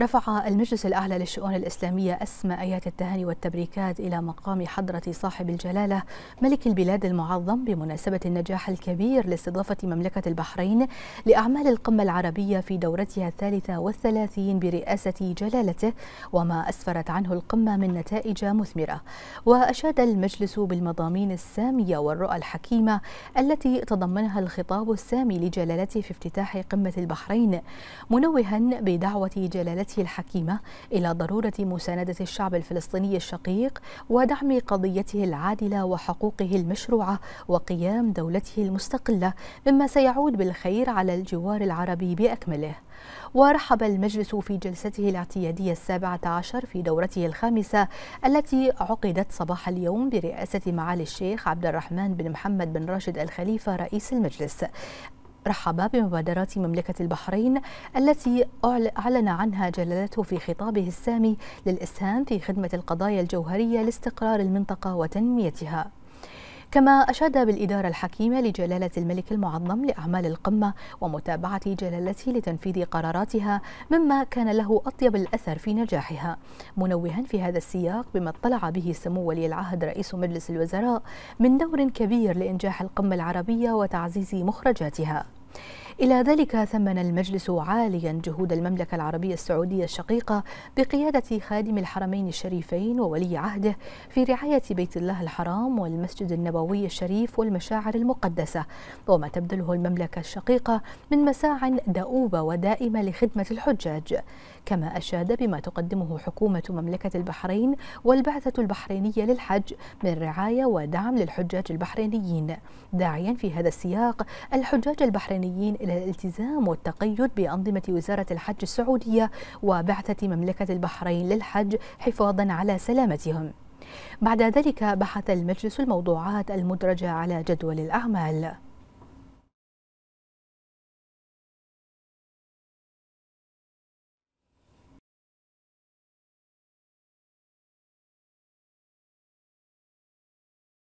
رفع المجلس الأعلى للشؤون الإسلامية أسمى آيات التهاني والتبريكات إلى مقام حضرة صاحب الجلالة ملك البلاد المعظم بمناسبة النجاح الكبير لاستضافة مملكة البحرين لأعمال القمة العربية في دورتها الثالثة والثلاثين برئاسة جلالته وما أسفرت عنه القمة من نتائج مثمرة وأشاد المجلس بالمضامين السامية والرؤى الحكيمة التي تضمنها الخطاب السامي لجلالته في افتتاح قمة البحرين منوها بدعوة جلالته برسالته الحكيمة إلى ضرورة مساندة الشعب الفلسطيني الشقيق ودعم قضيته العادلة وحقوقه المشروعة وقيام دولته المستقلة مما سيعود بالخير على الجوار العربي بأكمله ورحب المجلس في جلسته الاعتيادية السابعة عشر في دورته الخامسة التي عقدت صباح اليوم برئاسة معالي الشيخ عبد الرحمن بن محمد بن راشد الخليفة رئيس المجلس رحب بمبادرات مملكة البحرين التي أعلن عنها جلالته في خطابه السامي للإسهام في خدمة القضايا الجوهرية لاستقرار المنطقة وتنميتها كما أشاد بالإدارة الحكيمة لجلالة الملك المعظم لأعمال القمة ومتابعة جلالته لتنفيذ قراراتها مما كان له أطيب الأثر في نجاحها منوها في هذا السياق بما اطلع به سمو ولي العهد رئيس مجلس الوزراء من دور كبير لإنجاح القمة العربية وتعزيز مخرجاتها إلى ذلك ثمن المجلس عاليا جهود المملكة العربية السعودية الشقيقة بقيادة خادم الحرمين الشريفين وولي عهده في رعاية بيت الله الحرام والمسجد النبوي الشريف والمشاعر المقدسة وما تبذله المملكة الشقيقة من مساع دؤوبة ودائمة لخدمة الحجاج كما أشاد بما تقدمه حكومة مملكة البحرين والبعثة البحرينية للحج من رعاية ودعم للحجاج البحرينيين داعيا في هذا السياق الحجاج البحرينيين إلى الالتزام والتقيد بأنظمة وزارة الحج السعودية وبعثة مملكة البحرين للحج حفاظا على سلامتهم بعد ذلك بحث المجلس الموضوعات المدرجة على جدول الأعمال